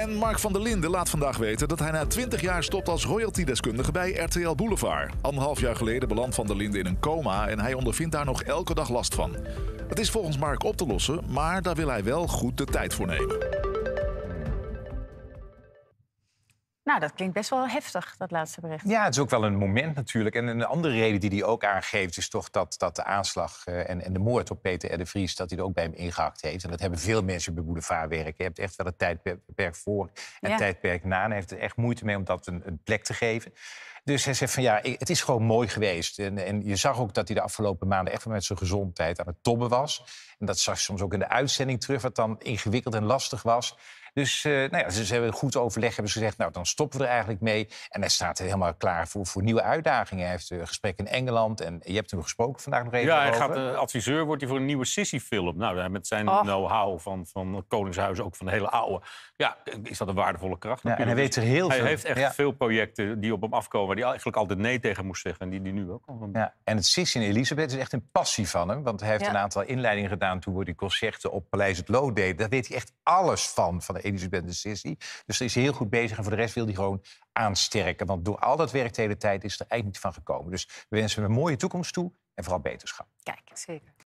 En Mark van der Linden laat vandaag weten dat hij na 20 jaar stopt als royalty-deskundige bij RTL Boulevard. Anderhalf jaar geleden belandt Van der Linden in een coma en hij ondervindt daar nog elke dag last van. Het is volgens Mark op te lossen, maar daar wil hij wel goed de tijd voor nemen. Nou, dat klinkt best wel heftig, dat laatste bericht. Ja, het is ook wel een moment natuurlijk. En een andere reden die hij ook aangeeft is toch dat, dat de aanslag eh, en, en de moord op Peter R. de Vries... dat hij er ook bij hem ingehakt heeft. En dat hebben veel mensen bij boulevardwerk. Je hebt echt wel een tijdperk voor en tijdperk na. En hij heeft er echt moeite mee om dat een, plek te geven. Dus hij zegt van ja, het is gewoon mooi geweest. En, en je zag ook dat hij de afgelopen maanden echt met zijn gezondheid aan het tobben was. En dat zag je soms ook in de uitzending terug, wat dan ingewikkeld en lastig was. Dus eh, nou ja, ze, hebben goed overleg hebben ze gezegd, nou dan stoppen we er eigenlijk mee. En hij staat helemaal klaar voor, voor nieuwe uitdagingen. Hij heeft een eh, gesprek in Engeland en je hebt hem gesproken vandaag nog even Ja, hij gaat eh, adviseur, wordt hij voor een nieuwe Sissy-film. Nou, met zijn oh. know-how van, van Koningshuis, ook van de hele oude. Ja, is dat een waardevolle kracht? Ja, en hij weet er heel veel. Hij heeft echt veel projecten die op hem afkomen... waar hij eigenlijk altijd nee tegen moest zeggen en die, die nu ook Ja, en het Sissy in Elisabeth is echt een passie van hem. Want hij heeft een aantal inleidingen gedaan... toen hij die concerten op Paleis het Loo deed. Daar weet hij echt alles van, van de Elisabeth Dus ze is heel goed bezig en voor de rest wil hij gewoon aansterken. Want door al dat werk de hele tijd is er eigenlijk niet van gekomen. Dus we wensen hem een mooie toekomst toe en vooral beterschap. Kijk, zeker.